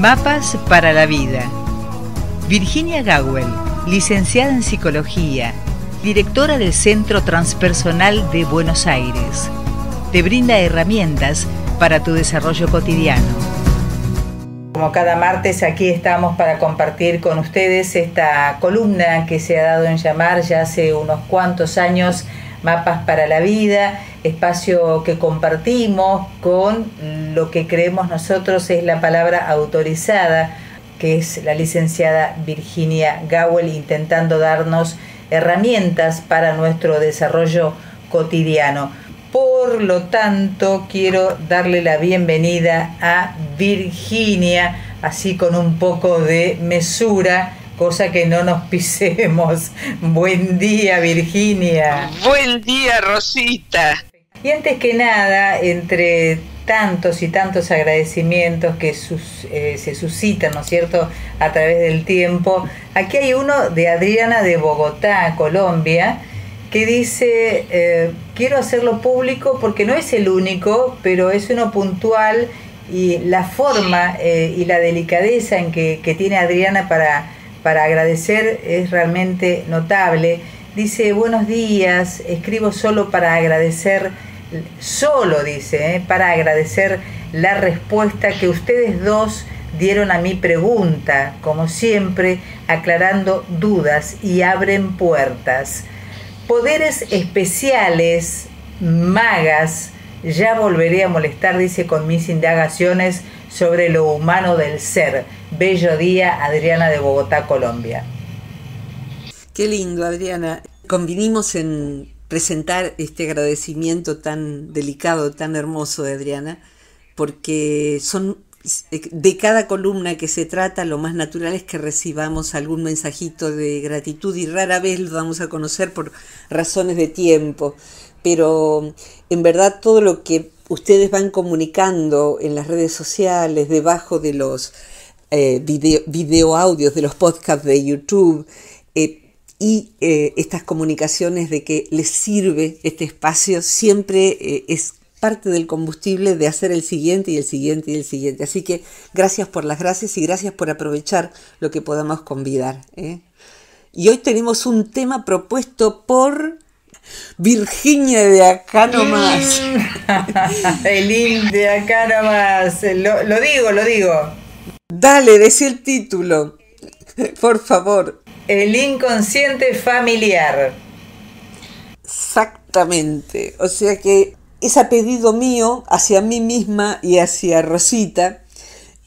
Mapas para la vida. Virginia Gawel, licenciada en Psicología, directora del Centro Transpersonal de Buenos Aires, te brinda herramientas para tu desarrollo cotidiano. Como cada martes aquí estamos para compartir con ustedes esta columna que se ha dado en llamar ya hace unos cuantos años Mapas para la Vida espacio que compartimos con lo que creemos nosotros es la palabra autorizada, que es la licenciada Virginia Gowell, intentando darnos herramientas para nuestro desarrollo cotidiano. Por lo tanto, quiero darle la bienvenida a Virginia, así con un poco de mesura, cosa que no nos pisemos. Buen día, Virginia. Buen día, Rosita. Y antes que nada, entre tantos y tantos agradecimientos que eh, se suscitan, ¿no es cierto?, a través del tiempo. Aquí hay uno de Adriana de Bogotá, Colombia, que dice, eh, quiero hacerlo público porque no es el único, pero es uno puntual y la forma eh, y la delicadeza en que, tiene Adriana para agradecer es realmente notable Dice, buenos días, escribo solo para agradecer, solo dice, eh, para agradecer la respuesta que ustedes dos dieron a mi pregunta, como siempre, aclarando dudas y abren puertas. Poderes especiales, magas, ya volveré a molestar, dice, con mis indagaciones sobre lo humano del ser. Bello día, Adriana de Bogotá, Colombia. Qué lindo, Adriana. Convinimos en presentar este agradecimiento tan delicado, tan hermoso de Adriana, porque son eh, de cada columna que se trata, lo más natural es que recibamos algún mensajito de gratitud y rara vez lo vamos a conocer por razones de tiempo. Pero en verdad todo lo que ustedes van comunicando en las redes sociales, debajo de los eh, video audios, de los podcasts de YouTube, y eh, estas comunicaciones de que les sirve este espacio siempre eh, es parte del combustible de hacer el siguiente y el siguiente y el siguiente. Así que gracias por las gracias y gracias por aprovechar lo que podamos convidar. ¿eh? Y hoy tenemos un tema propuesto por Virginia de acá nomás. el de acá nomás. Lo, lo digo, lo digo. Dale, decía el título. Por favor. El inconsciente familiar. Exactamente. O sea que ese pedido mío hacia mí misma y hacia Rosita.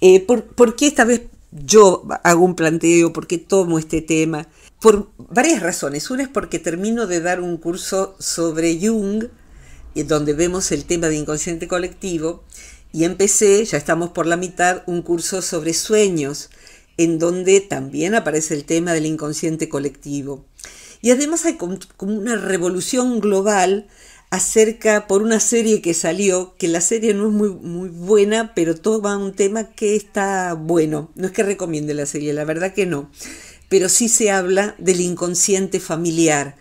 Eh, por, ¿Por qué esta vez yo hago un planteo? ¿Por qué tomo este tema? Por varias razones. Una es porque termino de dar un curso sobre Jung, donde vemos el tema de inconsciente colectivo, y empecé, ya estamos por la mitad, un curso sobre sueños, en donde también aparece el tema del inconsciente colectivo. Y además hay como una revolución global acerca por una serie que salió, que la serie no es muy, muy buena, pero toma un tema que está bueno. No es que recomiende la serie, la verdad que no. Pero sí se habla del inconsciente familiar,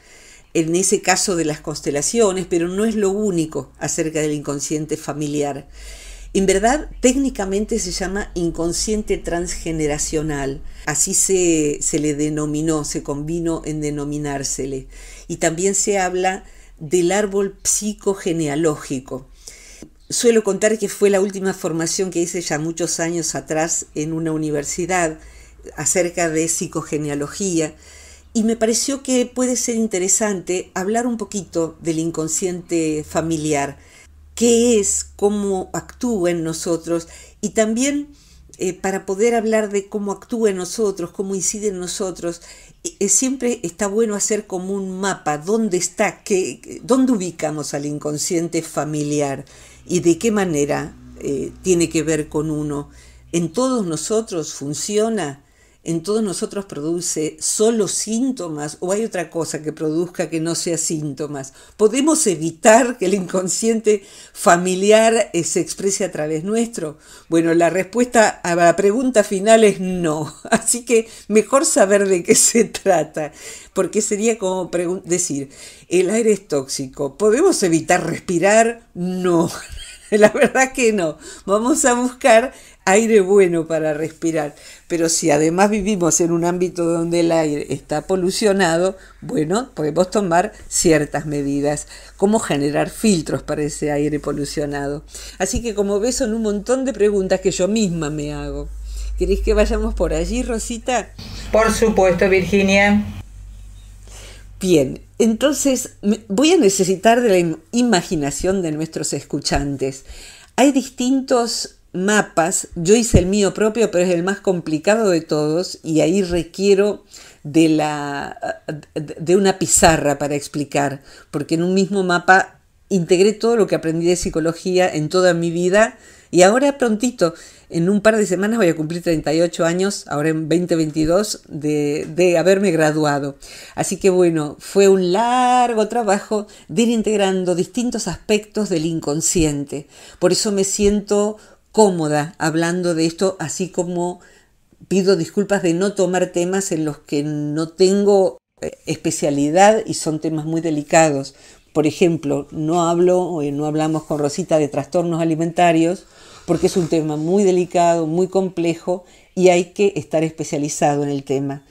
en ese caso de las constelaciones, pero no es lo único acerca del inconsciente familiar. En verdad, técnicamente se llama inconsciente transgeneracional, así se, le denominó, se convino en denominársele. Y también se habla del árbol psicogenealógico. Suelo contar que fue la última formación que hice ya muchos años atrás en una universidad acerca de psicogenealogía y me pareció que puede ser interesante hablar un poquito del inconsciente familiar qué es, cómo actúa en nosotros y también eh, para poder hablar de cómo actúa en nosotros, cómo incide en nosotros, eh, eh, siempre está bueno hacer como un mapa, dónde está, qué, dónde ubicamos al inconsciente familiar y de qué manera tiene que ver con uno. En todos nosotros funciona en todos nosotros produce solo síntomas o hay otra cosa que produzca que no sea síntomas? ¿Podemos evitar que el inconsciente familiar eh, se exprese a través nuestro? Bueno, la respuesta a la pregunta final es no. Así que mejor saber de qué se trata, porque sería como decir, el aire es tóxico, ¿podemos evitar respirar? No. La verdad que no. Vamos a buscar aire bueno para respirar. Pero si además vivimos en un ámbito donde el aire está polucionado, bueno, podemos tomar ciertas medidas, como generar filtros para ese aire polucionado. Así que como ves son un montón de preguntas que yo misma me hago. ¿Queréis que vayamos por allí, Rosita? Por supuesto, Virginia. Bien, entonces voy a necesitar de la imaginación de nuestros escuchantes. Hay distintos mapas. Yo hice el mío propio, pero es el más complicado de todos y ahí requiero de, la, de una pizarra para explicar, porque en un mismo mapa integré todo lo que aprendí de psicología en toda mi vida y ahora prontito, en un par de semanas voy a cumplir 38 años, ahora en 2022, de, de haberme graduado. Así que bueno, fue un largo trabajo de ir integrando distintos aspectos del inconsciente. Por eso me siento cómoda hablando de esto, así como pido disculpas de no tomar temas en los que no tengo eh, especialidad y son temas muy delicados. Por ejemplo, no hablo o eh, no hablamos con Rosita de trastornos alimentarios porque es un tema muy delicado, muy complejo y hay que estar especializado en el tema.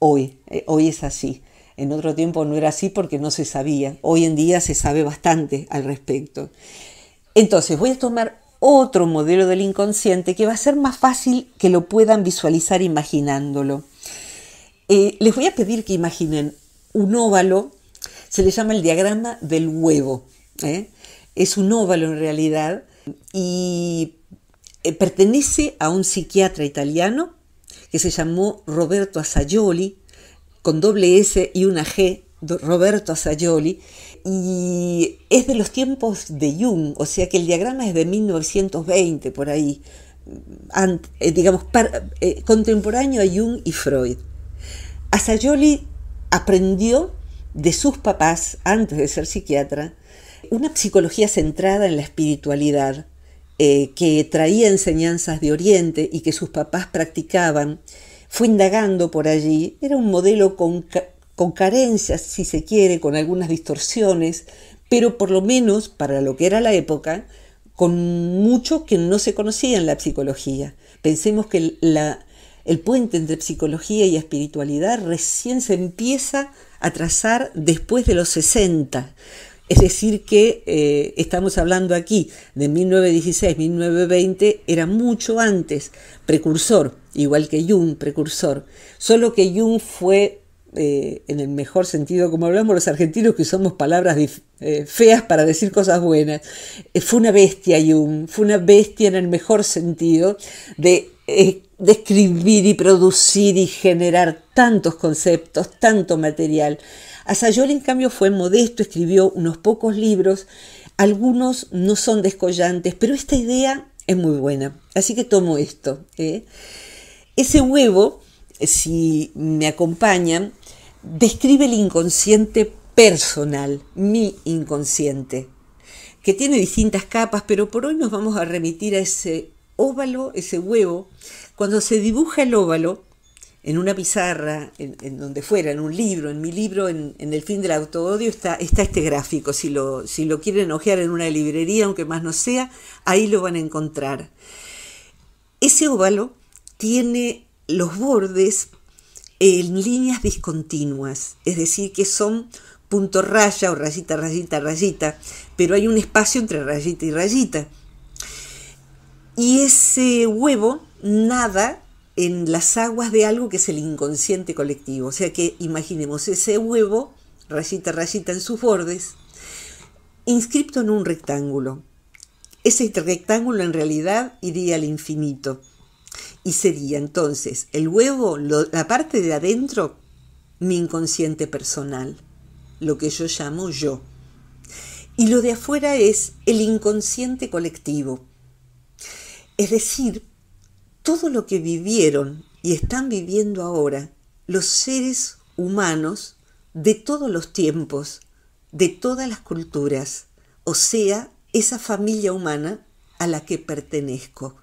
Hoy, eh, hoy es así. En otro tiempo no era así porque no se sabía. Hoy en día se sabe bastante al respecto. Entonces, voy a tomar otro modelo del inconsciente que va a ser más fácil que lo puedan visualizar imaginándolo. Eh, les voy a pedir que imaginen un óvalo, se le llama el diagrama del huevo. ¿eh? Es un óvalo en realidad y eh, pertenece a un psiquiatra italiano que se llamó Roberto Asaioli, con doble S y una G, Roberto Asaioli, y es de los tiempos de Jung, o sea que el diagrama es de 1920 por ahí, mm, eh, digamos, eh, contemporáneo a Jung y Freud. Asayoli aprendió de sus papás, antes de ser psiquiatra, una psicología centrada en la espiritualidad, eh, que traía enseñanzas de Oriente y que sus papás practicaban, fue indagando por allí, era un modelo con con carencias, si se quiere, con algunas distorsiones, pero por lo menos para lo que era la época, con mucho que no se conocía en la psicología. Pensemos que el puente entre psicología y espiritualidad recién se empieza a trazar después de los 60. Es decir, que eh, estamos hablando aquí de 1916-1920, era mucho antes, precursor, igual que Jung, precursor. Solo que Jung fue eh, en el mejor sentido, como hablamos los argentinos que usamos palabras eh, feas para decir cosas buenas, eh, fue una bestia Jung, fue una bestia en el mejor sentido de describir y producir y generar tantos conceptos, tanto material. Asayol, en cambio, fue modesto, escribió unos pocos libros, algunos no son descollantes, pero esta idea es muy buena, así que tomo esto. Ese huevo, si me acompañan, describe el inconsciente personal, mi inconsciente, que tiene distintas capas, pero por hoy nos vamos a remitir a ese óvalo, ese huevo. Cuando se dibuja el óvalo, en una pizarra, en, donde fuera, en un libro, en mi libro, en, El fin del autoodio, está, está este gráfico. Si lo, si lo quieren ojear en una librería, aunque más no sea, ahí lo van a encontrar. Ese óvalo tiene los bordes en líneas discontinuas, es decir, que son punto raya o rayita, rayita, rayita, pero hay un espacio entre rayita y rayita. Y ese huevo nada en las aguas de algo que es el inconsciente colectivo. O sea que imaginemos ese huevo, rayita, rayita en sus bordes, inscripto en un rectángulo. Ese rectángulo en realidad iría al infinito. Y sería entonces el huevo, la parte de adentro, mi inconsciente personal, lo que yo llamo yo. Y lo de afuera es el inconsciente colectivo. Es decir, todo lo que vivieron y están viviendo ahora los seres humanos de todos los tiempos, de todas las culturas, o sea, esa familia humana a la que pertenezco.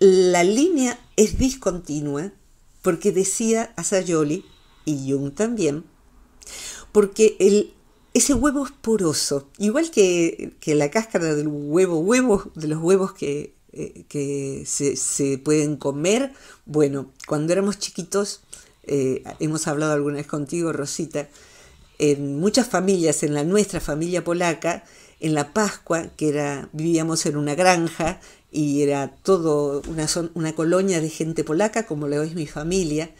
La línea es discontinua porque decía Asayoli, y Jung también, porque el, ese huevo es poroso, igual que, la cáscara del huevo, huevos de los huevos que, eh, se, pueden comer. Bueno, cuando éramos chiquitos, eh, hemos hablado alguna vez contigo, Rosita, en muchas familias, en la nuestra familia polaca, en la Pascua, que era, vivíamos en una granja y era todo una, una colonia de gente polaca, como lo es mi familia.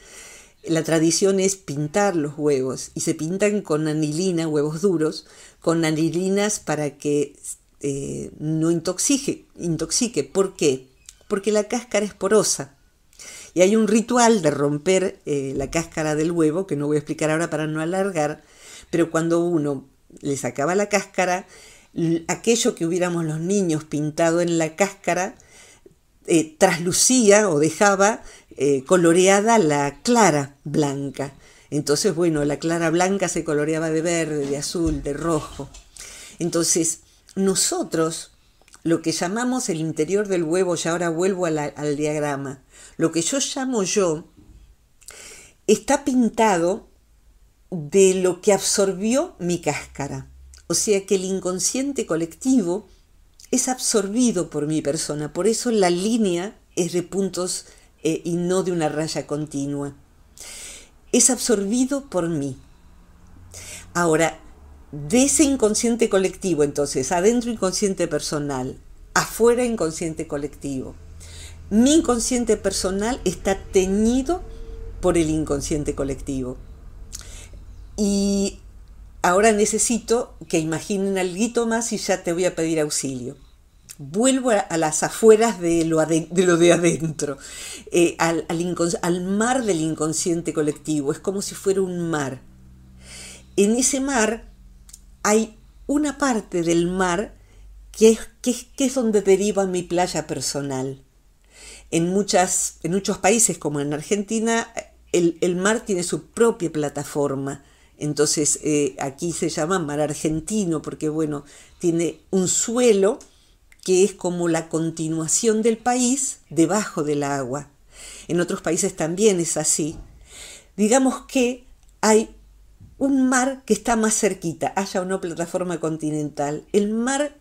La tradición es pintar los huevos y se pintan con anilina, huevos duros, con anilinas para que eh, no intoxique, intoxique. ¿Por qué? Porque la cáscara es porosa. Y hay un ritual de romper eh, la cáscara del huevo, que no voy a explicar ahora para no alargar, pero cuando uno le sacaba la cáscara, aquello que hubiéramos los niños pintado en la cáscara eh, traslucía o dejaba eh, coloreada la clara blanca. Entonces, bueno, la clara blanca se coloreaba de verde, de azul, de rojo. Entonces, nosotros, lo que llamamos el interior del huevo, y ahora vuelvo al diagrama, lo que yo llamo yo, está pintado de lo que absorbió mi cáscara. O sea que el inconsciente colectivo es absorbido por mi persona, por eso la línea es de puntos eh, y no de una raya continua. Es absorbido por mí. Ahora, de ese inconsciente colectivo, entonces, adentro inconsciente personal, afuera inconsciente colectivo, mi inconsciente personal está teñido por el inconsciente colectivo. Y Ahora necesito que imaginen algo más y ya te voy a pedir auxilio. Vuelvo a, las afueras de lo, de, adentro, eh, al, mar del inconsciente colectivo. Es como si fuera un mar. En ese mar hay una parte del mar que es, que, es, donde deriva mi playa personal. En, muchas, en muchos países, como en Argentina, el, mar tiene su propia plataforma entonces eh, aquí se llama mar argentino porque bueno, tiene un suelo que es como la continuación del país debajo del agua. En otros países también es así. Digamos que hay un mar que está más cerquita, haya una plataforma continental. El mar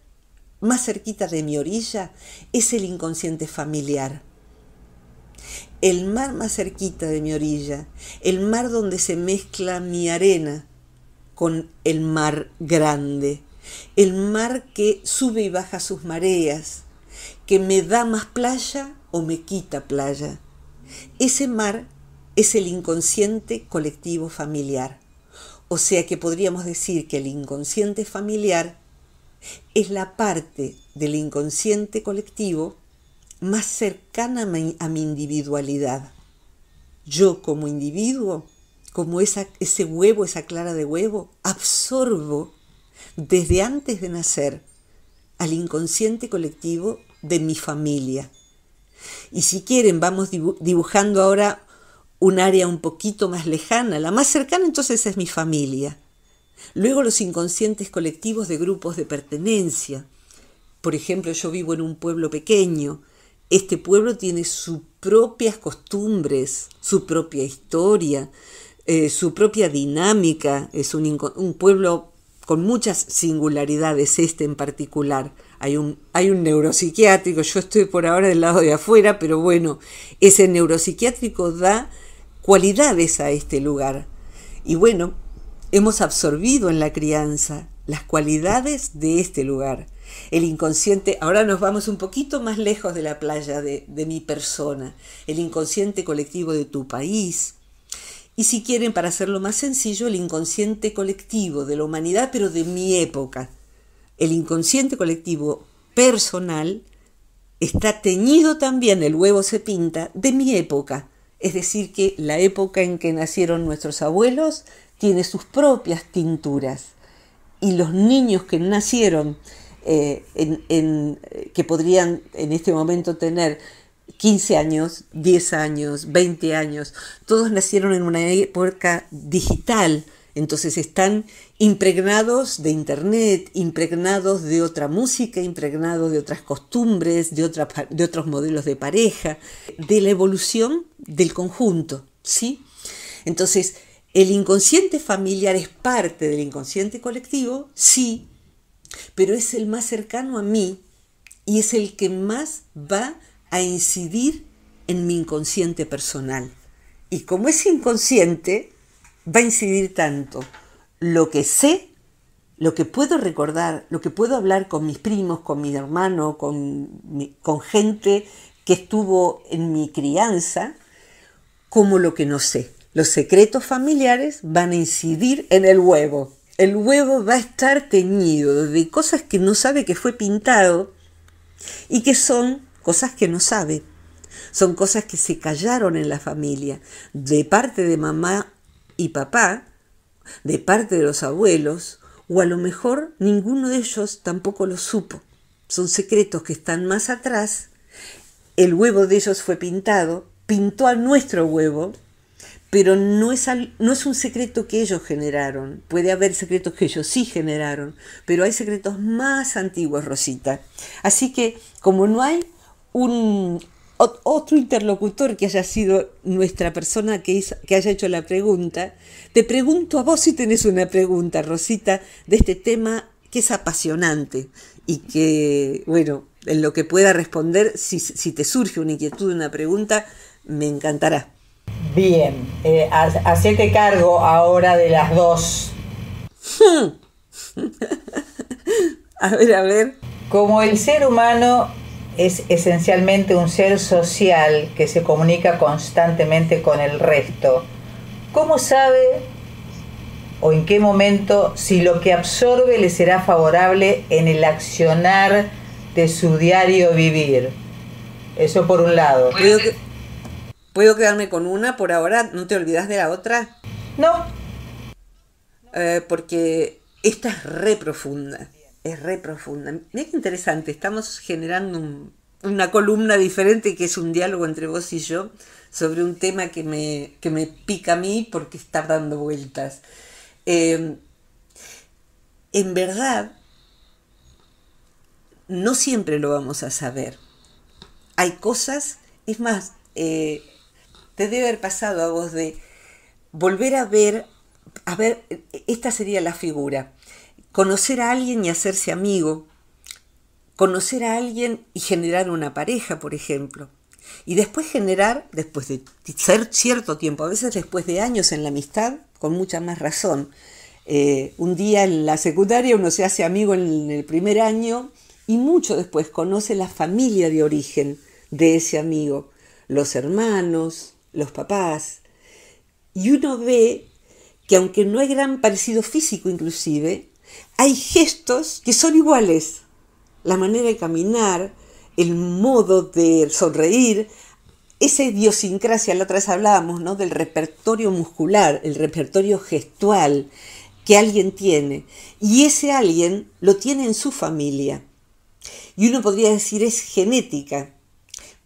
más cerquita de mi orilla es el inconsciente familiar el mar más cerquita de mi orilla, el mar donde se mezcla mi arena con el mar grande, el mar que sube y baja sus mareas, que me da más playa o me quita playa. Ese mar es el inconsciente colectivo familiar. O sea que podríamos decir que el inconsciente familiar es la parte del inconsciente colectivo más cercana a mi individualidad. Yo como individuo, como ese huevo, esa clara de huevo, absorbo desde antes de nacer al inconsciente colectivo de mi familia. Y si quieren, vamos dibujando ahora un área un poquito más lejana. La más cercana entonces es mi familia. Luego los inconscientes colectivos de grupos de pertenencia. Por ejemplo, yo vivo en un pueblo pequeño este pueblo tiene sus propias costumbres, su propia historia, eh, su propia dinámica. Es un, un, pueblo con muchas singularidades, este en particular. Hay un, hay un neuropsiquiátrico, yo estoy por ahora del lado de afuera, pero bueno, ese neuropsiquiátrico da cualidades a este lugar. Y bueno, hemos absorbido en la crianza las cualidades de este lugar. El inconsciente, ahora nos vamos un poquito más lejos de la playa de, mi persona, el inconsciente colectivo de tu país, y si quieren, para hacerlo más sencillo, el inconsciente colectivo de la humanidad, pero de mi época. El inconsciente colectivo personal está teñido también, el huevo se pinta, de mi época. Es decir, que la época en que nacieron nuestros abuelos tiene sus propias tinturas. Y los niños que nacieron eh, eh, que podrían en este momento tener 15 años, 10 años, 20 años, todos nacieron en una época digital, entonces están impregnados de Internet, impregnados de otra música, impregnados de otras costumbres, de, de otros modelos de pareja, de la evolución del conjunto, ¿sí? Entonces, el inconsciente familiar es parte del inconsciente colectivo, sí, pero es el más cercano a mí y es el que más va a incidir en mi inconsciente personal. Y como es inconsciente, va a incidir tanto lo que sé, lo que puedo recordar, lo que puedo hablar con mis primos, con mi hermano, con, con gente que estuvo en mi crianza, como lo que no sé. Los secretos familiares van a incidir en el huevo el huevo va a estar teñido de cosas que no sabe que fue pintado y que son cosas que no sabe. Son cosas que se callaron en la familia, de parte de mamá y papá, de parte de los abuelos, o a lo mejor ninguno de ellos tampoco lo supo. Son secretos que están más atrás. El huevo de ellos fue pintado, pintó a nuestro huevo pero no es, no es un secreto que ellos generaron. Puede haber secretos que ellos sí generaron, pero hay secretos más antiguos, Rosita. Así que como no hay un otro interlocutor que haya sido nuestra persona que, haya hecho la pregunta, te pregunto a vos si tenés una pregunta, Rosita, de este tema que es apasionante y que, bueno, en lo que pueda responder, si, si te surge una inquietud, una pregunta, me encantará. Bien, eh, hacete cargo ahora de las dos. a ver, a ver. Como el ser humano es esencialmente un ser social que se comunica constantemente con el resto, ¿cómo sabe o en qué momento si lo que absorbe le será favorable en el accionar de su diario vivir? Eso por un lado. que ¿Puedo quedarme con una por ahora? ¿No te olvidas de la otra? No. Eh, porque esta es re profunda. Es re profunda. Mira qué interesante. Estamos generando una columna diferente que es un diálogo entre vos y yo sobre un tema que me, me pica a mí porque está dando vueltas. Em, en verdad, no siempre lo vamos a saber. Hay cosas, es más, eh, te debe haber pasado a vos de volver a ver, a ver, esta sería la figura, conocer a alguien y hacerse amigo, conocer a alguien y generar una pareja, por ejemplo. Y después generar, después de ser cierto tiempo, a veces después de años en la amistad, con mucha más razón. Eh, un día en la secundaria uno se hace amigo en el primer año y mucho después conoce la familia de origen de ese amigo, los hermanos, los papás, y uno ve que aunque no hay gran parecido físico inclusive, hay gestos que son iguales. La manera de caminar, el modo de sonreír, esa idiosincrasia, la otra vez hablábamos, ¿no? Del repertorio muscular, el repertorio gestual que alguien tiene. Y ese alguien lo tiene en su familia. Y uno podría decir es genética.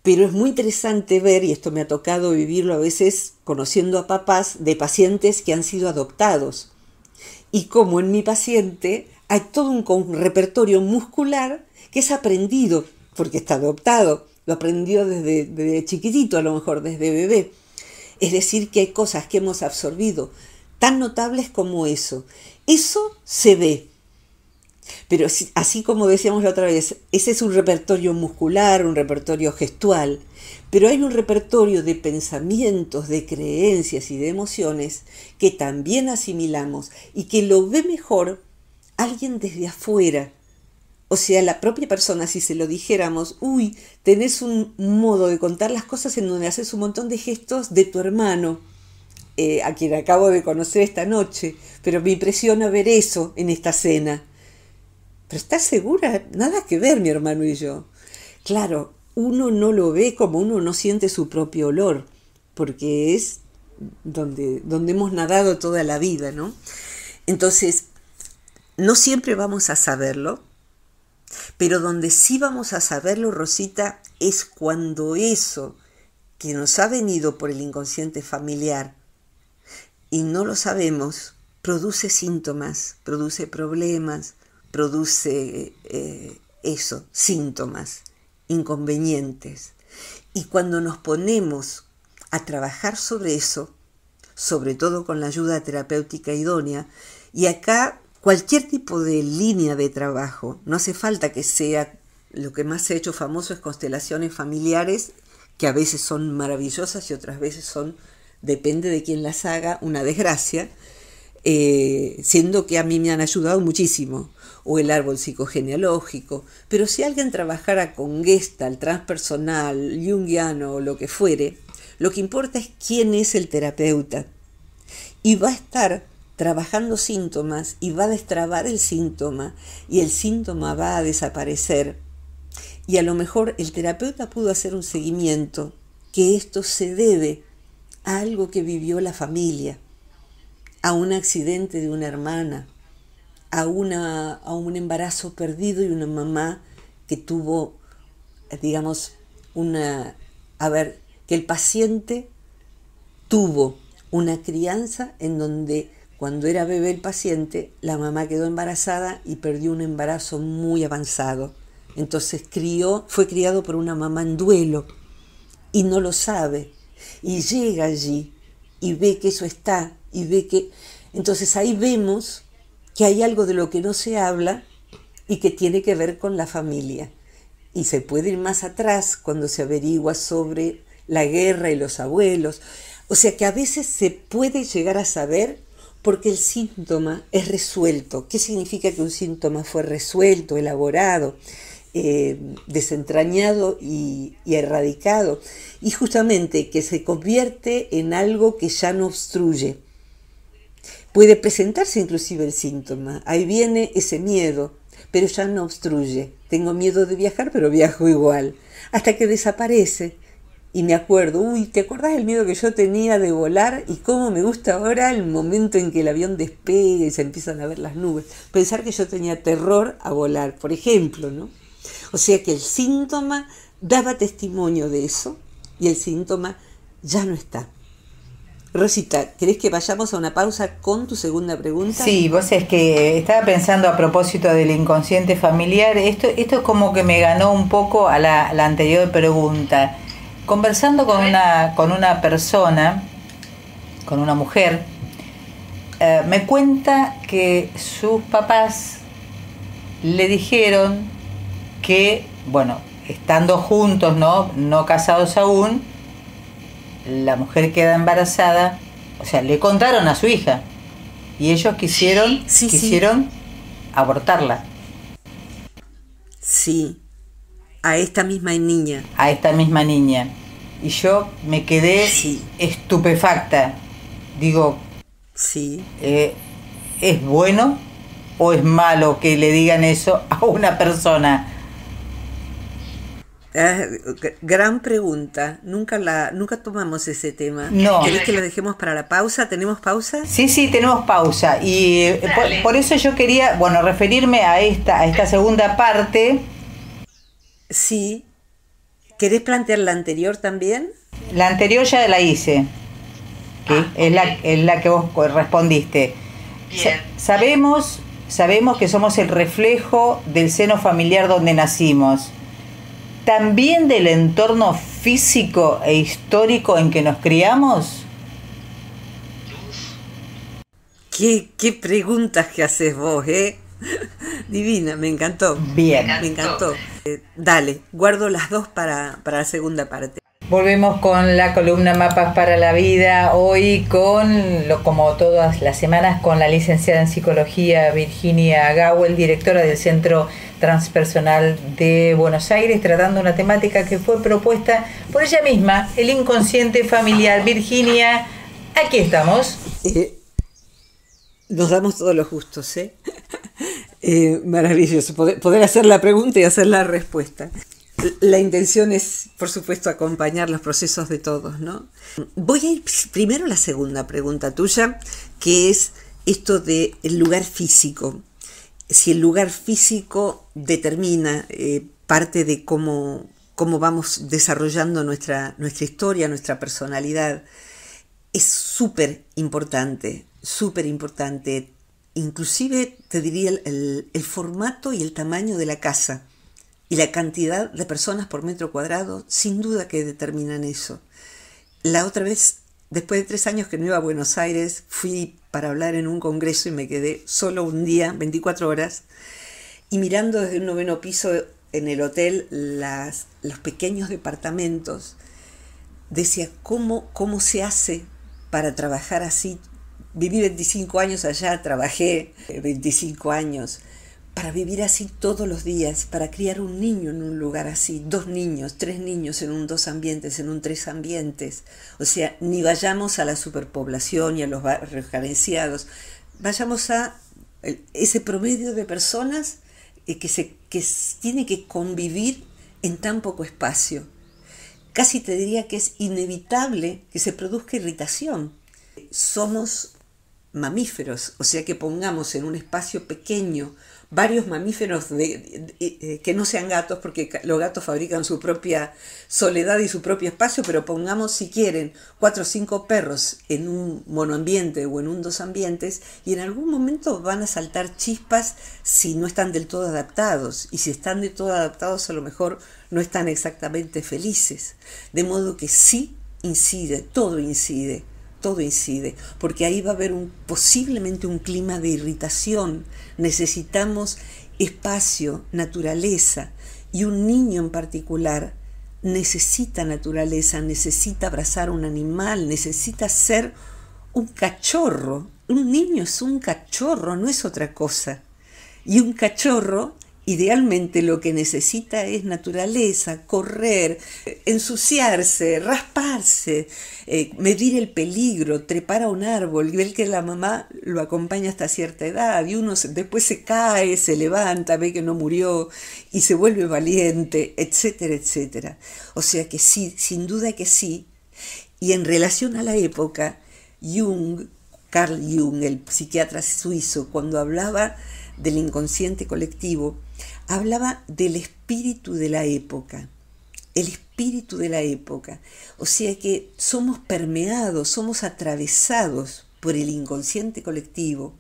Pero es muy interesante ver, y esto me ha tocado vivirlo a veces conociendo a papás de pacientes que han sido adoptados, y como en mi paciente hay todo un repertorio muscular que es aprendido, porque está adoptado, lo aprendió desde, desde chiquitito, a lo mejor desde bebé. Es decir, que hay cosas que hemos absorbido tan notables como eso. Eso se ve, pero así como decíamos la otra vez, ese es un repertorio muscular, un repertorio gestual, pero hay un repertorio de pensamientos, de creencias y de emociones que también asimilamos y que lo ve mejor alguien desde afuera. O sea, la propia persona, si se lo dijéramos, uy, tenés un modo de contar las cosas en donde haces un montón de gestos de tu hermano, eh, a quien acabo de conocer esta noche, pero me impresiona ver eso en esta cena pero ¿estás segura? Nada que ver mi hermano y yo. Claro, uno no lo ve como uno no siente su propio olor, porque es donde, donde hemos nadado toda la vida, ¿no? Entonces, no siempre vamos a saberlo, pero donde sí vamos a saberlo, Rosita, es cuando eso que nos ha venido por el inconsciente familiar y no lo sabemos, produce síntomas, produce problemas, produce eh, eso, síntomas, inconvenientes. Y cuando nos ponemos a trabajar sobre eso, sobre todo con la ayuda terapéutica idónea, y acá cualquier tipo de línea de trabajo, no hace falta que sea lo que más se ha hecho famoso es constelaciones familiares, que a veces son maravillosas y otras veces son, depende de quién las haga, una desgracia, eh, siendo que a mí me han ayudado muchísimo, o el árbol psicogenealógico, pero si alguien trabajara con el transpersonal, jungiano o lo que fuere, lo que importa es quién es el terapeuta. Y va a estar trabajando síntomas y va a destrabar el síntoma y el síntoma va a desaparecer. Y a lo mejor el terapeuta pudo hacer un seguimiento, que esto se debe a algo que vivió la familia a un accidente de una hermana, a, una, a un embarazo perdido y una mamá que tuvo, eh, digamos, una, a ver, que el paciente tuvo una crianza en donde cuando era bebé el paciente, la mamá quedó embarazada y perdió un embarazo muy avanzado. Entonces crió, fue criado por una mamá en duelo y no lo sabe. Y llega allí y ve que eso está y ve que... Entonces ahí vemos que hay algo de lo que no se habla y que tiene que ver con la familia. Y se puede ir más atrás cuando se averigua sobre la guerra y los abuelos. O sea que a veces se puede llegar a saber porque el síntoma es resuelto. ¿Qué significa que un síntoma fue resuelto, elaborado, eh, desentrañado y erradicado? Y justamente que se convierte en algo que ya no obstruye. Puede presentarse inclusive el síntoma, ahí viene ese miedo, pero ya no obstruye. Tengo miedo de viajar, pero viajo igual, hasta que desaparece. Y me acuerdo, uy, ¿te acordás el miedo que yo tenía de volar y cómo me gusta ahora el momento en que el avión despega y se empiezan a ver las nubes? Pensar que yo tenía terror a volar, por ejemplo, ¿no? O sea que el síntoma daba testimonio de eso y el síntoma ya no está. Rosita, ¿querés que vayamos a una pausa con tu segunda pregunta? Sí, vos es que eh, estaba pensando a propósito del inconsciente familiar, esto, esto es como que me ganó un poco a la, anterior pregunta. Conversando con una, con una persona, con una mujer, eh, me cuenta que sus papás le dijeron que, bueno, estando juntos, ¿no? No casados aún, la mujer queda embarazada, o sea, le contaron a su hija y ellos quisieron, quisieron abortarla. Sí, a esta misma niña. A esta misma niña. Y yo me quedé estupefacta. Digo, sí. Eh, ¿es bueno o es malo que le digan eso a una persona? Ah, gran pregunta. Nunca la, nunca tomamos ese tema. ¿Querés que lo dejemos para la pausa? ¿Tenemos pausa? Sí, sí, tenemos pausa. Y eh, por, eso yo quería, bueno, referirme a esta, a esta segunda parte. Sí. ¿Querés plantear la anterior también? La anterior ya la hice. Que ah, es, la, que vos respondiste. sabemos, sabemos que somos el reflejo del seno familiar donde nacimos también del entorno físico e histórico en que nos criamos? Qué, preguntas que haces vos, ¿eh? Divina, me encantó. Bien, me encantó. Eh, dale, guardo las dos para, la segunda parte. Volvemos con la columna Mapas para la Vida, hoy con, como todas las semanas, con la licenciada en Psicología Virginia Gawel, directora del Centro transpersonal de Buenos Aires, tratando una temática que fue propuesta por ella misma, el inconsciente familiar. Virginia, aquí estamos. Eh, nos damos todos los gustos, ¿eh? eh maravilloso, poder, hacer la pregunta y hacer la respuesta. La intención es, por supuesto, acompañar los procesos de todos, ¿no? Voy a ir primero a la segunda pregunta tuya, que es esto del el lugar físico si el lugar físico determina eh, parte de cómo, cómo vamos desarrollando nuestra, nuestra historia, nuestra personalidad, es súper importante, súper importante. Inclusive te diría el, formato y el tamaño de la casa y la cantidad de personas por metro cuadrado, sin duda que determinan eso. La otra vez Después de tres años que no iba a Buenos Aires, fui para hablar en un congreso y me quedé solo un día, 24 horas, y mirando desde un noveno piso en el hotel las, los pequeños departamentos, decía, ¿cómo, ¿cómo se hace para trabajar así? Viví 25 años allá, trabajé 25 eh, años para vivir así todos los días, para criar un niño en un lugar así, dos niños, tres niños en un dos ambientes, en un tres ambientes. O sea, ni vayamos a la superpoblación y a los barrios carenciados, vayamos a ese promedio de personas eh, que, se, que tiene que convivir en tan poco espacio. Casi te diría que es inevitable que se produzca irritación. Somos mamíferos, o sea que pongamos en un espacio pequeño varios mamíferos de, eh, que no sean gatos, porque los gatos fabrican su propia soledad y su propio espacio, pero pongamos si quieren cuatro o cinco perros en un monoambiente o en un dos ambientes, y en algún momento van a saltar chispas si no están del todo adaptados, y si están del todo adaptados a lo mejor no están exactamente felices. De modo que sí incide, todo incide todo incide, porque ahí va a haber posiblemente un clima de irritación. Necesitamos espacio, naturaleza, y un niño en particular necesita naturaleza, necesita abrazar un animal, necesita ser un cachorro. Un niño es un cachorro, no es otra cosa. Y un cachorro Idealmente lo que necesita es naturaleza, correr, ensuciarse, rasparse, eh, medir el peligro, trepar a un árbol, y ver que la mamá lo acompaña hasta cierta edad y uno después se cae, se levanta, ve que no murió y se vuelve valiente, etcétera, etcétera. O sea que sí, sin duda que sí. Y en relación a la época, Jung, Carl Jung, el psiquiatra suizo, cuando hablaba del inconsciente colectivo, hablaba del espíritu de la época, el espíritu de la época. O sea que somos permeados, somos atravesados por el inconsciente colectivo,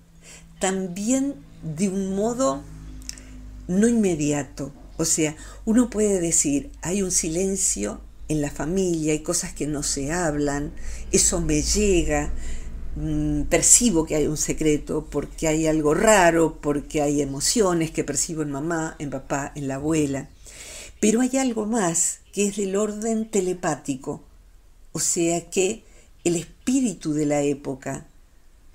también de un modo no inmediato. O sea, uno puede decir, hay un silencio en la familia, hay cosas que no se hablan, eso me llega, Mm, percibo que hay un secreto, porque hay algo raro, porque hay emociones que percibo en mamá, en papá, en la abuela. Pero hay algo más que es del orden telepático, o sea que el espíritu de la época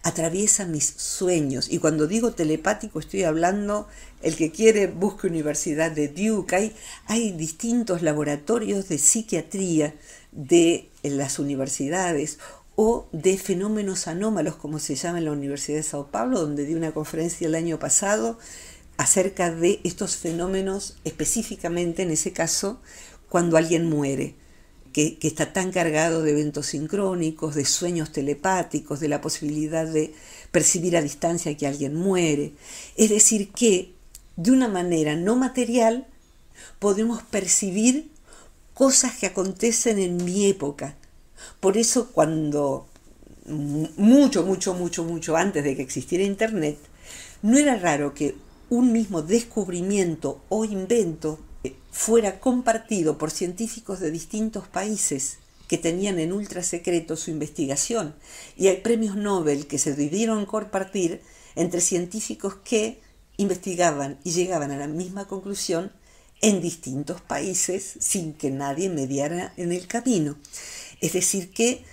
atraviesa mis sueños. Y cuando digo telepático estoy hablando, el que quiere busque Universidad de Duke, hay distintos laboratorios de psiquiatría de las universidades o de fenómenos anómalos, como se llama en la Universidad de Sao Paulo, donde di una conferencia el año pasado acerca de estos fenómenos específicamente, en ese caso, cuando alguien muere, que, que está tan cargado de eventos sincrónicos, de sueños telepáticos, de la posibilidad de percibir a distancia que alguien muere. Es decir, que de una manera no material podemos percibir cosas que acontecen en mi época, por eso cuando mucho, mucho, mucho, mucho antes de que existiera Internet, no era raro que un mismo descubrimiento o invento eh, fuera compartido por científicos de distintos países que tenían en ultra secreto su investigación. Y hay premios Nobel que se debieron compartir entre científicos que investigaban y llegaban a la misma conclusión en distintos países sin que nadie mediara en el camino. Es decir, que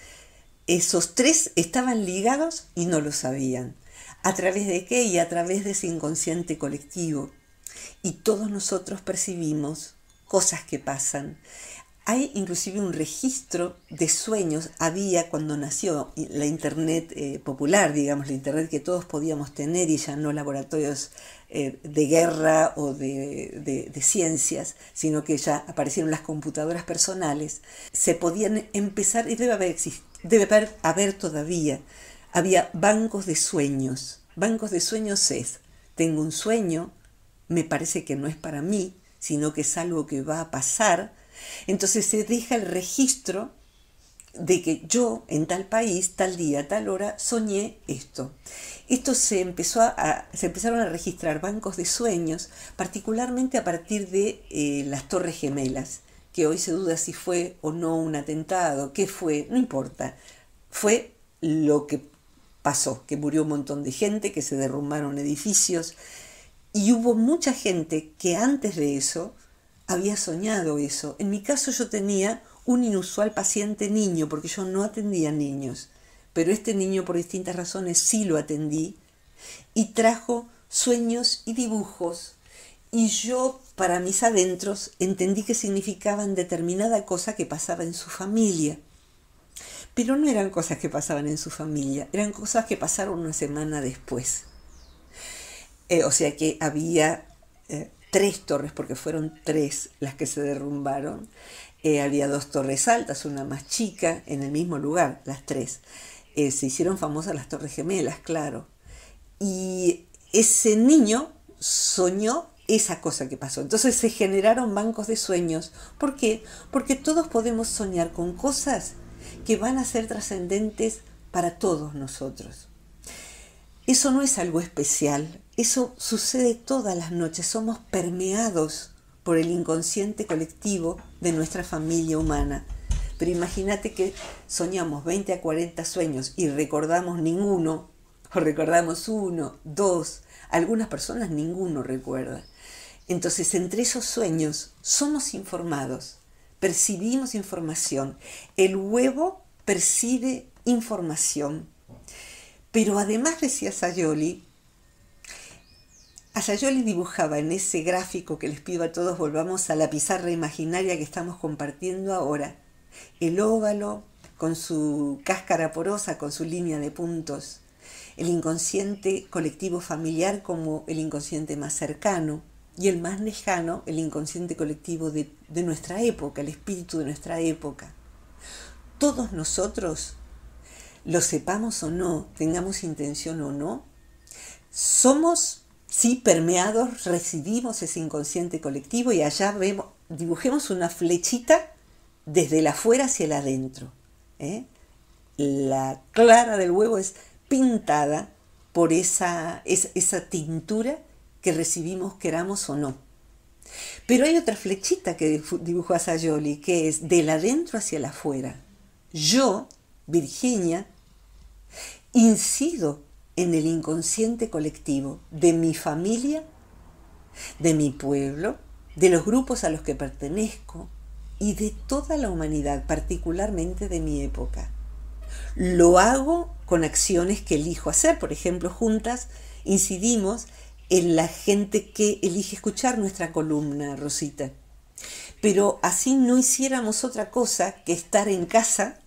esos tres estaban ligados y no lo sabían. ¿A través de qué? Y a través de ese inconsciente colectivo. Y todos nosotros percibimos cosas que pasan hay inclusive un registro de sueños, había cuando nació la Internet eh, popular, digamos, la Internet que todos podíamos tener y ya no laboratorios eh, de guerra o de, ciencias, sino que ya aparecieron las computadoras personales, se podían empezar, y debe haber, debe haber todavía, había bancos de sueños. Bancos de sueños es, tengo un sueño, me parece que no es para mí, sino que es algo que va a pasar, entonces se deja el registro de que yo en tal país, tal día, tal hora, soñé esto. Esto se, empezó a, se empezaron a registrar bancos de sueños, particularmente a partir de eh, las Torres Gemelas, que hoy se duda si fue o no un atentado, qué fue, no importa. Fue lo que pasó, que murió un montón de gente, que se derrumbaron edificios, y hubo mucha gente que antes de eso había soñado eso. En mi caso yo tenía un inusual paciente niño, porque yo no atendía niños, pero este niño por distintas razones sí lo atendí y trajo sueños y dibujos. Y yo para mis adentros entendí que significaban determinada cosa que pasaba en su familia. Pero no eran cosas que pasaban en su familia, eran cosas que pasaron una semana después. Eh, o sea que había eh, tres torres, porque fueron tres las que se derrumbaron. Eh, había dos torres altas, una más chica, en el mismo lugar, las tres. Eh, se hicieron famosas las torres gemelas, claro. Y ese niño soñó esa cosa que pasó. Entonces se generaron bancos de sueños. ¿Por qué? Porque todos podemos soñar con cosas que van a ser trascendentes para todos nosotros. Eso no es algo especial, eso sucede todas las noches, somos permeados por el inconsciente colectivo de nuestra familia humana. Pero imagínate que soñamos 20 a 40 sueños y recordamos ninguno, o recordamos uno, dos, algunas personas ninguno recuerda. Entonces, entre esos sueños somos informados, percibimos información. El huevo percibe información pero además decía Sayoli, Sayoli dibujaba en ese gráfico que les pido a todos volvamos a la pizarra imaginaria que estamos compartiendo ahora, el óvalo con su cáscara porosa, con su línea de puntos, el inconsciente colectivo familiar como el inconsciente más cercano y el más lejano, el inconsciente colectivo de, de nuestra época, el espíritu de nuestra época. Todos nosotros lo sepamos o no, tengamos intención o no, somos, sí, permeados, recibimos ese inconsciente colectivo y allá vemos, dibujemos una flechita desde la afuera hacia el adentro. ¿eh? La clara del huevo es pintada por esa, tintura que recibimos, queramos o no. Pero hay otra flechita que dibujó a Sayoli, que es del adentro hacia la afuera. Yo, Virginia, incido en el inconsciente colectivo de mi familia, de mi pueblo, de los grupos a los que pertenezco y de toda la humanidad, particularmente de mi época. Lo hago con acciones que elijo hacer, por ejemplo, juntas incidimos en la gente que elige escuchar nuestra columna, Rosita. Pero así no hiciéramos otra cosa que estar en casa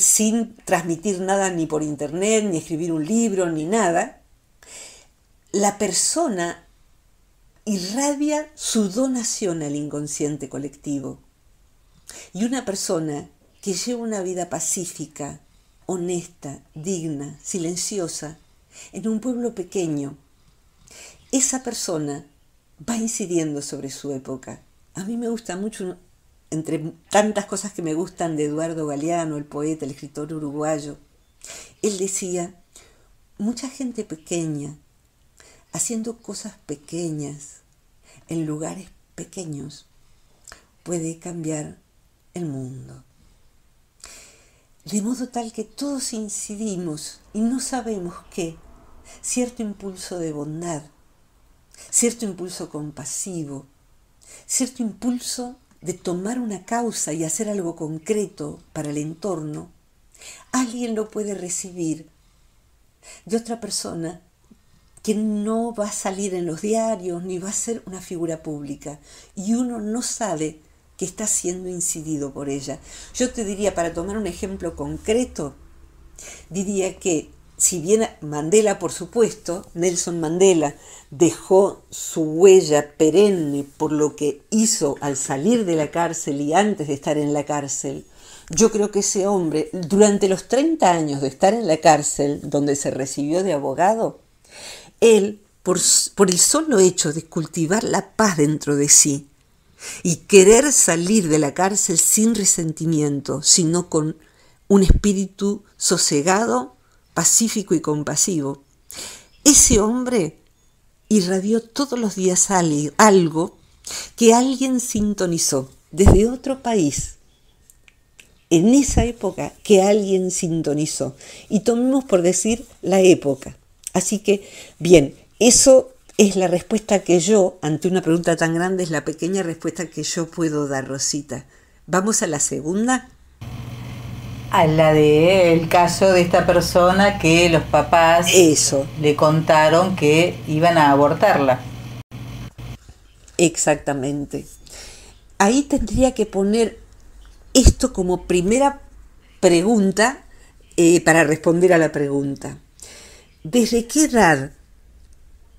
sin transmitir nada ni por internet, ni escribir un libro, ni nada, la persona irradia su donación al inconsciente colectivo. Y una persona que lleva una vida pacífica, honesta, digna, silenciosa, en un pueblo pequeño, esa persona va incidiendo sobre su época. A mí me gusta mucho entre tantas cosas que me gustan de Eduardo Galeano, el poeta, el escritor uruguayo, él decía, mucha gente pequeña, haciendo cosas pequeñas, en lugares pequeños, puede cambiar el mundo. De modo tal que todos incidimos y no sabemos qué cierto impulso de bondad, cierto impulso compasivo, cierto impulso de tomar una causa y hacer algo concreto para el entorno, alguien lo puede recibir de otra persona que no va a salir en los diarios ni va a ser una figura pública y uno no sabe que está siendo incidido por ella. Yo te diría, para tomar un ejemplo concreto, diría que si bien Mandela, por supuesto, Nelson Mandela dejó su huella perenne por lo que hizo al salir de la cárcel y antes de estar en la cárcel, yo creo que ese hombre, durante los 30 años de estar en la cárcel, donde se recibió de abogado, él, por, por el solo hecho de cultivar la paz dentro de sí y querer salir de la cárcel sin resentimiento, sino con un espíritu sosegado, pacífico y compasivo, ese hombre irradió todos los días algo que alguien sintonizó desde otro país. En esa época que alguien sintonizó. Y tomemos por decir la época. Así que, bien, eso es la respuesta que yo, ante una pregunta tan grande, es la pequeña respuesta que yo puedo dar, Rosita. Vamos a la segunda a la del caso de esta persona que los papás Eso. le contaron que iban a abortarla. Exactamente. Ahí tendría que poner esto como primera pregunta eh, para responder a la pregunta. ¿Desde qué edad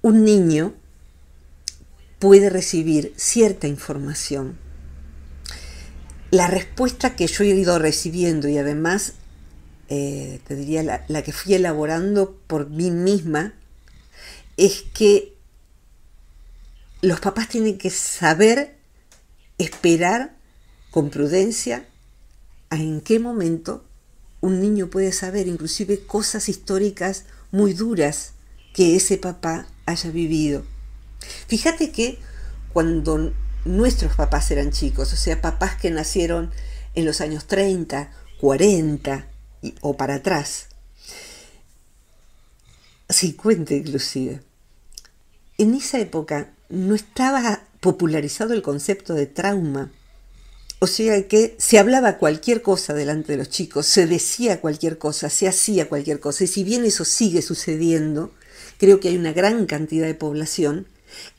un niño puede recibir cierta información? la respuesta que yo he ido recibiendo y además, eh, te diría, la, la que fui elaborando por mí misma, es que los papás tienen que saber esperar con prudencia a en qué momento un niño puede saber inclusive cosas históricas muy duras que ese papá haya vivido. Fíjate que cuando nuestros papás eran chicos, o sea, papás que nacieron en los años 30, 40 o para atrás, 50 inclusive. En esa época no estaba popularizado el concepto de trauma, o sea que se hablaba cualquier cosa delante de los chicos, se decía cualquier cosa, se hacía cualquier cosa, y si bien eso sigue sucediendo, creo que hay una gran cantidad de población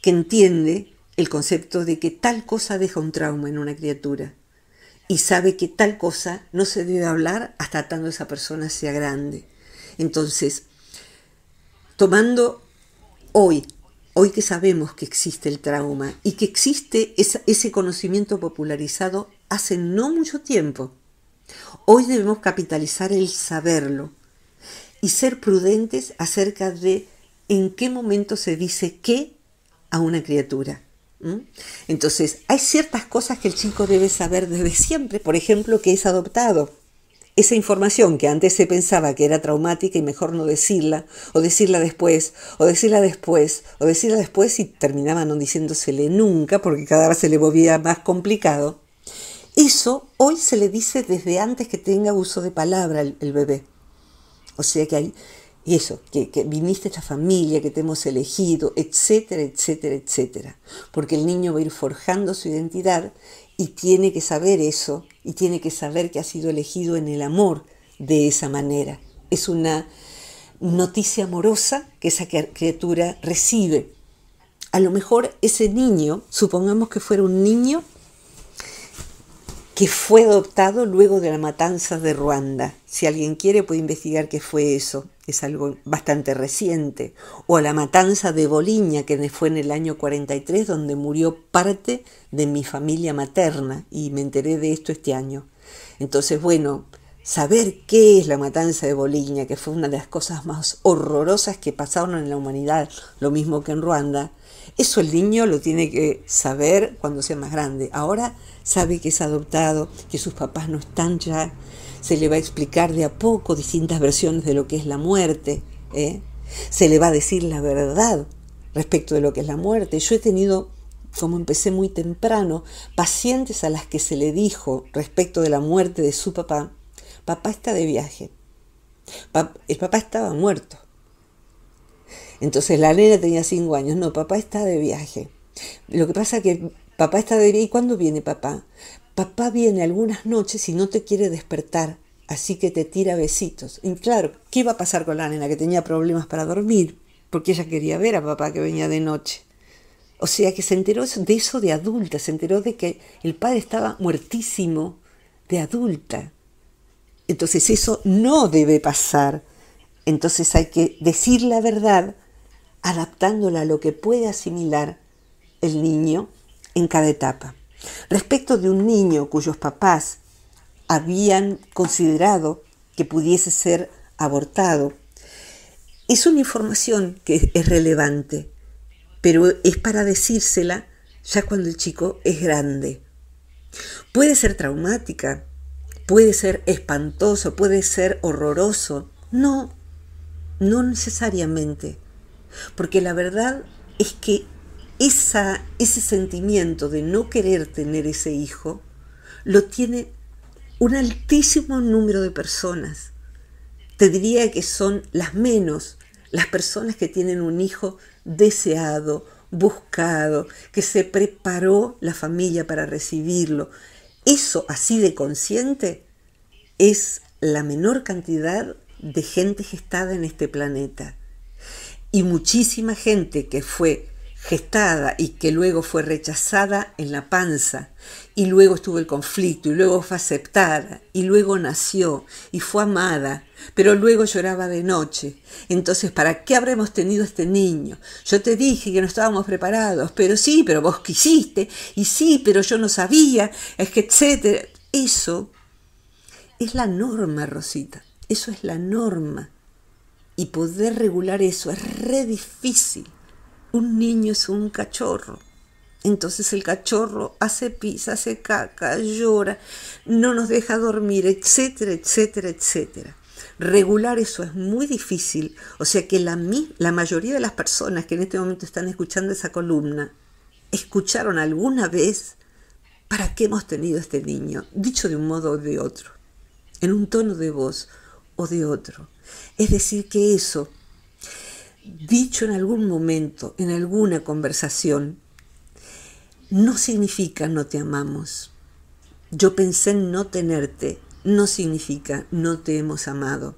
que entiende el concepto de que tal cosa deja un trauma en una criatura y sabe que tal cosa no se debe hablar hasta tanto esa persona sea grande. Entonces, tomando hoy, hoy que sabemos que existe el trauma y que existe ese conocimiento popularizado hace no mucho tiempo, hoy debemos capitalizar el saberlo y ser prudentes acerca de en qué momento se dice qué a una criatura. ¿Mm? Entonces, hay ciertas cosas que el chico debe saber desde siempre, por ejemplo, que es adoptado. Esa información que antes se pensaba que era traumática y mejor no decirla, o decirla después, o decirla después, o decirla después y terminaba no diciéndosele nunca porque cada vez se le volvía más complicado. Eso hoy se le dice desde antes que tenga uso de palabra el, el bebé. O sea que hay y eso, que, que viniste a esta familia, que te hemos elegido, etcétera, etcétera, etcétera. Porque el niño va a ir forjando su identidad y tiene que saber eso y tiene que saber que ha sido elegido en el amor de esa manera. Es una noticia amorosa que esa criatura recibe. A lo mejor ese niño, supongamos que fuera un niño que fue adoptado luego de la matanza de Ruanda. Si alguien quiere puede investigar qué fue eso, es algo bastante reciente. O la matanza de Boliña, que fue en el año 43, donde murió parte de mi familia materna, y me enteré de esto este año. Entonces, bueno, saber qué es la matanza de Boliña, que fue una de las cosas más horrorosas que pasaron en la humanidad, lo mismo que en Ruanda, eso el niño lo tiene que saber cuando sea más grande. Ahora sabe que es adoptado, que sus papás no están ya. Se le va a explicar de a poco distintas versiones de lo que es la muerte. ¿eh? Se le va a decir la verdad respecto de lo que es la muerte. Yo he tenido, como empecé muy temprano, pacientes a las que se le dijo respecto de la muerte de su papá, papá está de viaje. el papá estaba muerto. Entonces la nena tenía cinco años, no, papá está de viaje. Lo que pasa es que papá está de viaje, ¿y cuándo viene papá? Papá viene algunas noches y no te quiere despertar, así que te tira besitos. Y claro, ¿qué iba a pasar con la nena que tenía problemas para dormir? Porque ella quería ver a papá que venía de noche. O sea que se enteró de eso de adulta, se enteró de que el padre estaba muertísimo de adulta. Entonces eso no debe pasar. Entonces hay que decir la verdad adaptándola a lo que puede asimilar el niño en cada etapa. Respecto de un niño cuyos papás habían considerado que pudiese ser abortado, es una información que es relevante, pero es para decírsela ya cuando el chico es grande. Puede ser traumática, puede ser espantoso, puede ser horroroso. No, no necesariamente. Porque la verdad es que ese sentimiento de no querer tener ese hijo lo tiene un altísimo número de personas. Te diría que son las menos las personas que tienen un hijo deseado, buscado, que se preparó la familia para recibirlo. Eso así de consciente es la menor cantidad de gente gestada en este planeta y muchísima gente que fue gestada y que luego fue rechazada en la panza y luego estuvo el conflicto y luego fue aceptada y luego nació y fue amada, pero luego lloraba de noche. Entonces, ¿para qué habremos tenido este niño? Yo te dije que no estábamos preparados, pero sí, pero vos quisiste y sí, pero yo no sabía, es que etcétera. Eso es la norma, Rosita. Eso es la norma. Y poder regular eso es re difícil. Un niño es un cachorro. Entonces el cachorro hace pis, hace caca, llora, no nos deja dormir, etcétera, etcétera, etcétera. Regular eso es muy difícil. O sea que la, la mayoría de las personas que en este momento están escuchando esa columna, escucharon alguna vez para qué hemos tenido este niño, dicho de un modo o de otro, en un tono de voz o de otro. Es decir, que eso, dicho en algún momento, en alguna conversación, no significa no te amamos. Yo pensé en no tenerte, no significa no te hemos amado.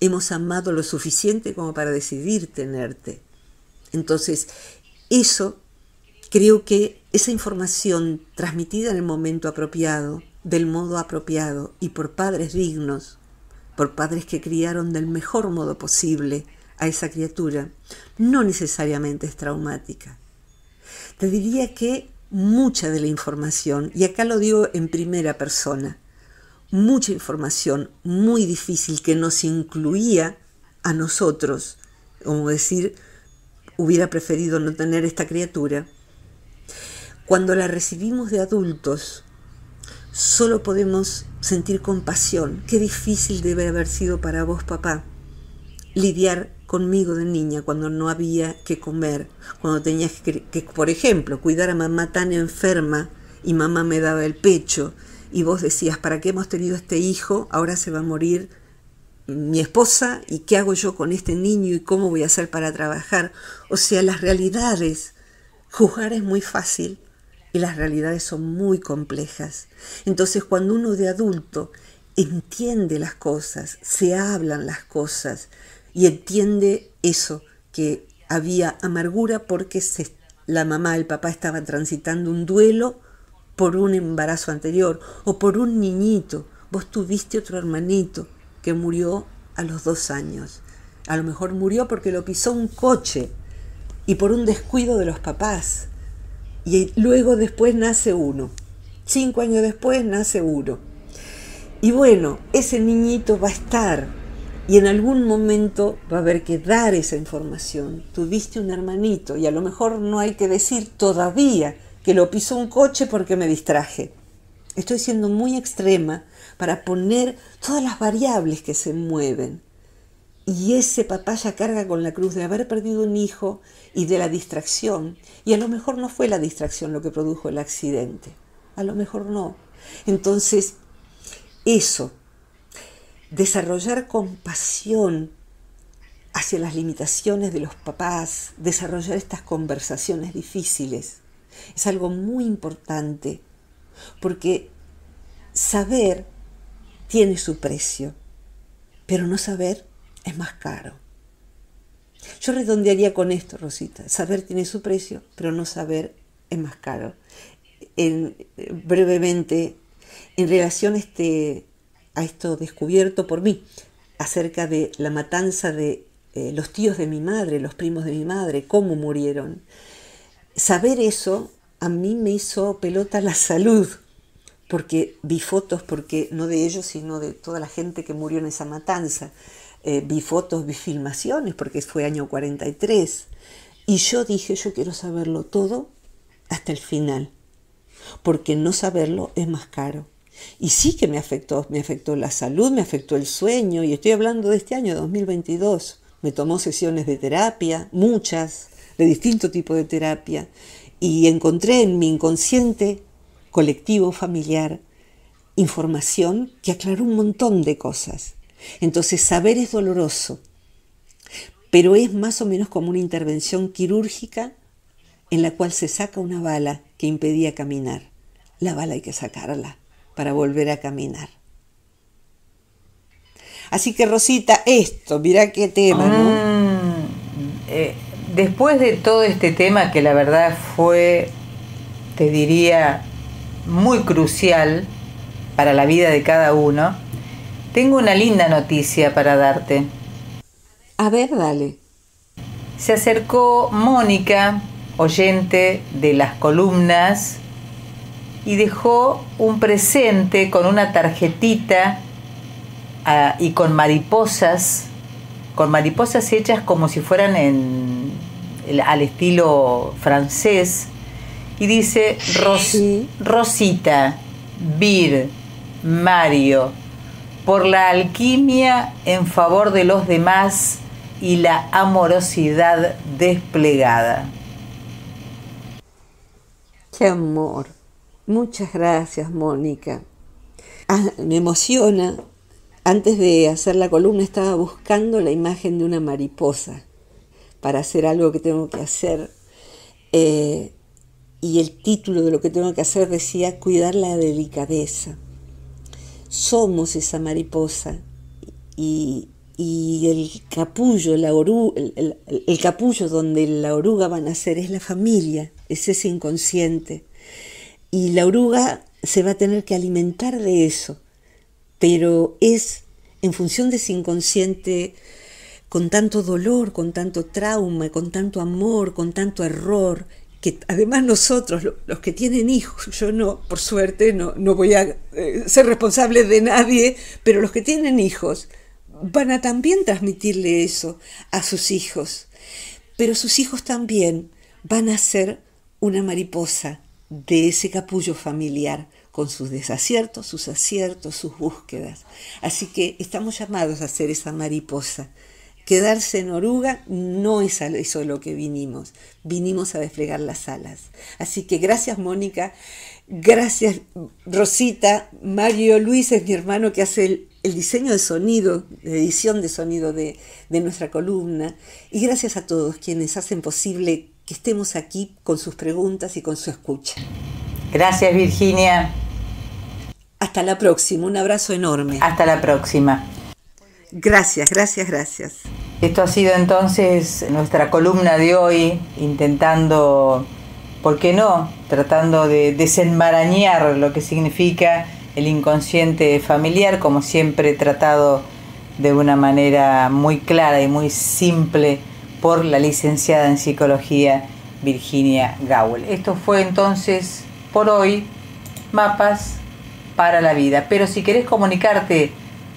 Hemos amado lo suficiente como para decidir tenerte. Entonces, eso creo que esa información transmitida en el momento apropiado, del modo apropiado y por padres dignos, por padres que criaron del mejor modo posible a esa criatura, no necesariamente es traumática. Te diría que mucha de la información, y acá lo digo en primera persona, mucha información muy difícil que nos incluía a nosotros, como decir, hubiera preferido no tener esta criatura, cuando la recibimos de adultos, solo podemos sentir compasión. Qué difícil debe haber sido para vos, papá, lidiar conmigo de niña cuando no había que comer, cuando tenías que, por ejemplo, cuidar a mamá tan enferma y mamá me daba el pecho y vos decías, ¿para qué hemos tenido este hijo? Ahora se va a morir mi esposa y qué hago yo con este niño y cómo voy a hacer para trabajar. O sea, las realidades, juzgar es muy fácil, y las realidades son muy complejas. Entonces cuando uno de adulto entiende las cosas, se hablan las cosas y entiende eso, que había amargura porque la mamá el papá estaban transitando un duelo por un embarazo anterior o por un niñito. Vos tuviste otro hermanito que murió a los dos años. A lo mejor murió porque lo pisó un coche y por un descuido de los papás y luego después nace uno. Cinco años después nace uno. Y bueno, ese niñito va a estar y en algún momento va a haber que dar esa información. Tuviste un hermanito y a lo mejor no hay que decir todavía que lo pisó un coche porque me distraje. Estoy siendo muy extrema para poner todas las variables que se mueven. Y ese papá ya carga con la cruz de haber perdido un hijo y de la distracción. Y a lo mejor no fue la distracción lo que produjo el accidente. A lo mejor no. Entonces, eso, desarrollar compasión hacia las limitaciones de los papás, desarrollar estas conversaciones difíciles, es algo muy importante, porque saber tiene su precio, pero no saber es más caro. Yo redondearía con esto, Rosita. Saber tiene su precio, pero no saber es más caro. En, brevemente, en relación este, a esto descubierto por mí, acerca de la matanza de eh, los tíos de mi madre, los primos de mi madre, cómo murieron. Saber eso a mí me hizo pelota la salud, porque vi fotos, porque no de ellos, sino de toda la gente que murió en esa matanza. Eh, vi fotos, vi filmaciones, porque fue año 43. Y yo dije, yo quiero saberlo todo hasta el final, porque no saberlo es más caro. Y sí que me afectó, me afectó la salud, me afectó el sueño, y estoy hablando de este año 2022. Me tomó sesiones de terapia, muchas, de distinto tipo de terapia, y encontré en mi inconsciente colectivo familiar información que aclaró un montón de cosas. Entonces, saber es doloroso, pero es más o menos como una intervención quirúrgica en la cual se saca una bala que impedía caminar. La bala hay que sacarla para volver a caminar. Así que Rosita, esto, mirá qué tema, mm, eh, después de todo este tema que la verdad fue, te diría, muy crucial para la vida de cada uno, tengo una linda noticia para darte. A ver, dale. Se acercó Mónica, oyente de las columnas, y dejó un presente con una tarjetita ah, y con mariposas, con mariposas hechas como si fueran al estilo francés, y dice Rosita, Vir, Mario, por la alquimia en favor de los demás y la amorosidad desplegada. Qué amor. Muchas gracias, Mónica. Ah, me emociona. Antes de hacer la columna estaba buscando la imagen de una mariposa para hacer algo que tengo que hacer. Eh, y el título de lo que tengo que hacer decía cuidar la delicadeza somos esa mariposa y, el capullo, la el, el, capullo donde la oruga va a nacer es la familia, es ese inconsciente. Y la oruga se va a tener que alimentar de eso, pero es en función de ese inconsciente con tanto dolor, con tanto trauma, con tanto amor, con tanto error que además nosotros, los que tienen hijos, yo no, por suerte, no, voy a eh, ser responsable de nadie, pero los que tienen hijos van a también transmitirle eso a sus hijos. Pero sus hijos también van a ser una mariposa de ese capullo familiar, con sus desaciertos, sus aciertos, sus búsquedas. Así que estamos llamados a ser esa mariposa Quedarse en oruga no es eso lo que vinimos. Vinimos a desfregar las alas. Así que gracias Mónica, gracias Rosita, Mario Luis es mi hermano que hace el, diseño de sonido, de edición de sonido de nuestra columna. Y gracias a todos quienes hacen posible que estemos aquí con sus preguntas y con su escucha. Gracias Virginia. Hasta la próxima, un abrazo enorme. Hasta la próxima. Gracias, gracias, gracias. Esto ha sido entonces nuestra columna de hoy, intentando, ¿por qué no?, tratando de desenmarañar lo que significa el inconsciente familiar, como siempre tratado de una manera muy clara y muy simple por la licenciada en psicología Virginia Gaul. Esto fue entonces por hoy mapas para la vida. Pero si querés comunicarte